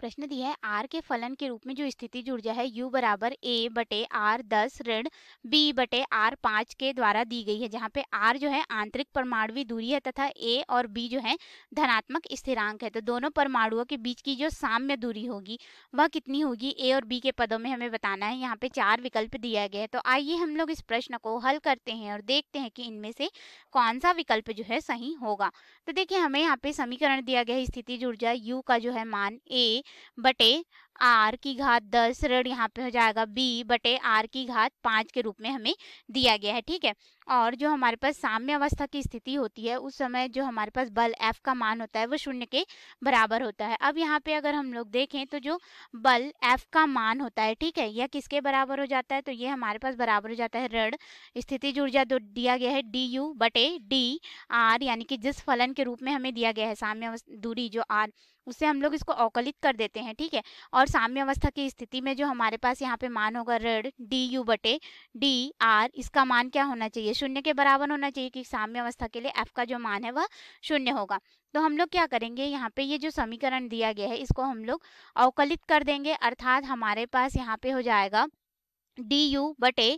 प्रश्न दिया है आर के फलन के रूप में जो स्थिति ऊर्जा है यू बराबर ए बटे आर दस ऋण बी बटे आर पाँच के द्वारा दी गई है जहाँ पे आर जो है आंतरिक परमाणु दूरी है तथा ए और बी जो है धनात्मक स्थिरांक है तो दोनों परमाणुओं के बीच की जो साम्य दूरी होगी वह कितनी होगी ए और बी के पदों में हमें बताना है यहाँ पे चार विकल्प दिया गया है तो आइए हम लोग इस प्रश्न को हल करते हैं और देखते हैं कि इनमें से कौन सा विकल्प जो है सही होगा तो देखिए हमें यहाँ पे समीकरण दिया गया है जुड़ ऊर्जा यू का जो है मान ए बटे आर की घात दस ऋण यहाँ पे हो जाएगा बी बटे आर की घात पाँच के रूप में हमें दिया गया है ठीक है और जो हमारे पास साम्य अवस्था की स्थिति होती है उस समय जो हमारे पास बल एफ का मान होता है वो शून्य के बराबर होता है अब यहाँ पे अगर हम लोग देखें तो जो बल एफ का मान होता है ठीक है यह किसके बराबर हो जाता है तो ये हमारे पास बराबर हो जाता है ऋण स्थिति ऊर्जा जो दिया गया है डी यू बटे डी आर यानी कि जिस फलन के रूप में हमें दिया गया है साम्य दूरी जो आर उससे हम लोग इसको अवकलित कर देते हैं ठीक है और साम्य अवस्था की स्थिति में जो हमारे पास यहाँ पे मान होगा ऋण डी यू बटे डी आर इसका मान क्या होना चाहिए शून्य के बराबर होना चाहिए कि साम्य अवस्था के लिए एफ का जो मान है वह शून्य होगा तो हम लोग क्या करेंगे यहाँ पे ये जो समीकरण दिया गया है इसको हम लोग अवकलित कर देंगे अर्थात हमारे पास यहाँ पे हो जाएगा डी यू बटे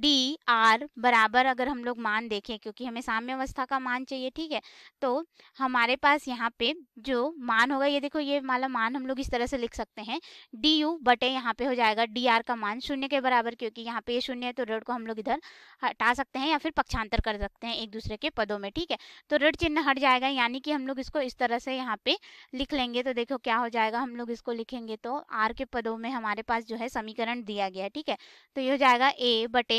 डी आर बराबर अगर हम लोग मान देखें क्योंकि हमें साम्य अवस्था का मान चाहिए ठीक है तो हमारे पास यहाँ पे जो मान होगा ये देखो ये माला मान हम लोग इस तरह से लिख सकते हैं डी यू बटे यहाँ पे हो जाएगा डी आर का मान शून्य के बराबर क्योंकि यहाँ पे ये शून्य है तो ऋण को हम लोग इधर हटा सकते हैं या फिर पक्षांतर कर सकते हैं एक दूसरे के पदों में ठीक है तो ऋण चिन्ह हट जाएगा यानी कि हम लोग इसको इस तरह से यहाँ पे लिख लेंगे तो देखो क्या हो जाएगा हम लोग इसको लिखेंगे तो आर के पदों में हमारे पास जो है समीकरण दिया गया है ठीक है तो ये हो जाएगा ए बटे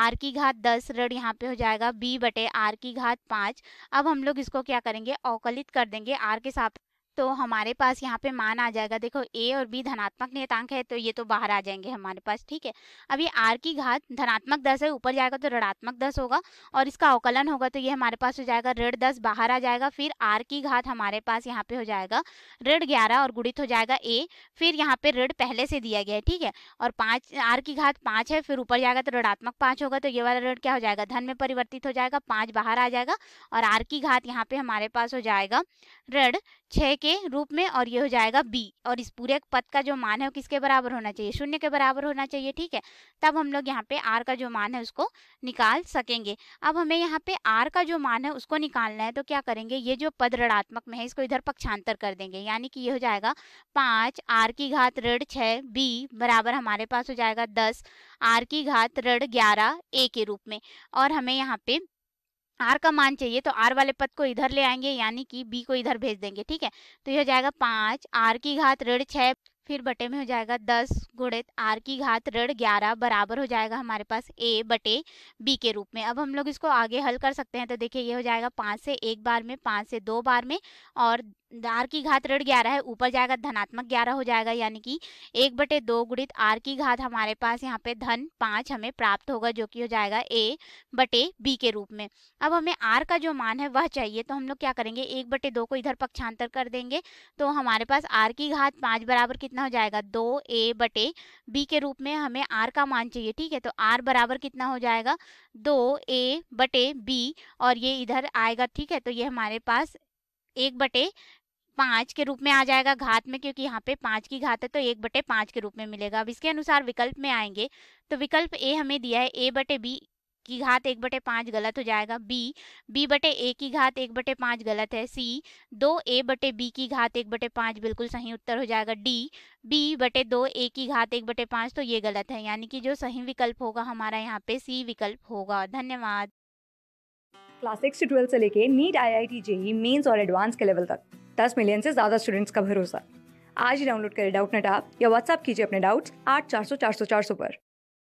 आर की घात दस ऋण यहाँ पे हो जाएगा बी बटे आर की घात पाँच अब हम लोग इसको क्या करेंगे अवकलित कर देंगे आर के साथ तो हमारे पास यहाँ पे मान आ जाएगा देखो ए और बी धनात्मक नियतांक है तो ये तो बाहर आ जाएंगे हमारे पास ठीक है अब ये आर की घात धनात्मक दस है ऊपर जाएगा तो ऋणात्मक दस होगा और इसका अवकलन होगा तो ये हमारे पास हो जाएगा ऋण दस बाहर आ जाएगा फिर आर की घात हमारे पास यहाँ पे हो जाएगा ऋण ग्यारह और गुणित हो जाएगा ए फिर यहाँ पे ऋण पहले से दिया गया है ठीक है और पाँच आर की घात पाँच है फिर ऊपर जाएगा तो ऋणात्मक पाँच होगा तो ये वाला ऋण क्या हो जाएगा धन में परिवर्तित हो जाएगा पाँच बाहर आ जाएगा और आर की घात यहाँ पे हमारे पास हो जाएगा ऋण छः के रूप में और ये हो जाएगा बी और इस पूरे पद का जो मान है वो किसके बराबर होना चाहिए शून्य के बराबर होना चाहिए ठीक है तब हम लोग यहाँ पे आर का जो मान है उसको निकाल सकेंगे अब हमें यहाँ पे आर का जो मान है उसको निकालना है तो क्या करेंगे ये जो पद ऋणात्मक में है इसको इधर पक्षांतर कर देंगे यानी कि ये हो जाएगा पाँच आर की घात ऋण छः बी बराबर हमारे पास हो जाएगा दस आर की घात ऋण ग्यारह ए के रूप में और हमें यहाँ पे आर का मान चाहिए तो आर वाले पद को इधर ले आएंगे यानी कि बी को इधर भेज देंगे ठीक है तो यह जाएगा पांच आर की घात ऋण छह फिर बटे में हो जाएगा दस गुणित आर की घात ऋण ग्यारह बराबर हो जाएगा हमारे पास ए बटे बी के रूप में अब हम लोग इसको आगे हल कर सकते हैं तो देखिए ये हो जाएगा पाँच से एक बार में पाँच से दो बार में और आर की घात ऋण ग्यारह है ऊपर जाएगा धनात्मक ग्यारह हो जाएगा यानी कि एक बटे दो गुणित आर की घात हमारे पास यहाँ पे धन पाँच हमें प्राप्त होगा जो कि हो जाएगा ए बटे बी के रूप में अब हमें आर का जो मान है वह चाहिए तो हम लोग क्या करेंगे एक बटे दो को इधर पक्षांतर कर देंगे तो हमारे पास आर की घात पाँच बराबर कितनी कितना हो जाएगा दो ए बटे बी के रूप में हमें आर का मान चाहिए ठीक है तो आर बराबर कितना हो जाएगा दो ए बटे बी और ये इधर आएगा ठीक है तो ये हमारे पास एक बटे पाँच के रूप में आ जाएगा घात में क्योंकि यहाँ पे पाँच की घात है तो एक बटे पाँच के रूप में मिलेगा अब इसके अनुसार विकल्प में आएंगे तो विकल्प ए हमें दिया है ए बटे बी की घात एक बटे पाँच गलत हो जाएगा बी बी बटे ए की घात एक बटे पाँच गलत है सी दो ए बटे बी की घात एक बटे पाँच बिल्कुल सही उत्तर हो जाएगा डी बी बटे दो ए की घात एक बटे पाँच तो ये गलत है यानी कि जो सही विकल्प होगा हमारा यहाँ पे सी विकल्प होगा धन्यवाद क्लास सिक्स से ट्वेल्थ से लेके NEET I I T JEE mains और एडवांस के लेवल तक दस मिलियन से ज़्यादा स्टूडेंट्स का भरोसा आज ही डाउनलोड करें डाउट नेट आप या व्हाट्सअप कीजिए अपने डाउट्स आठ चार सौ चार सौ चार सौ पर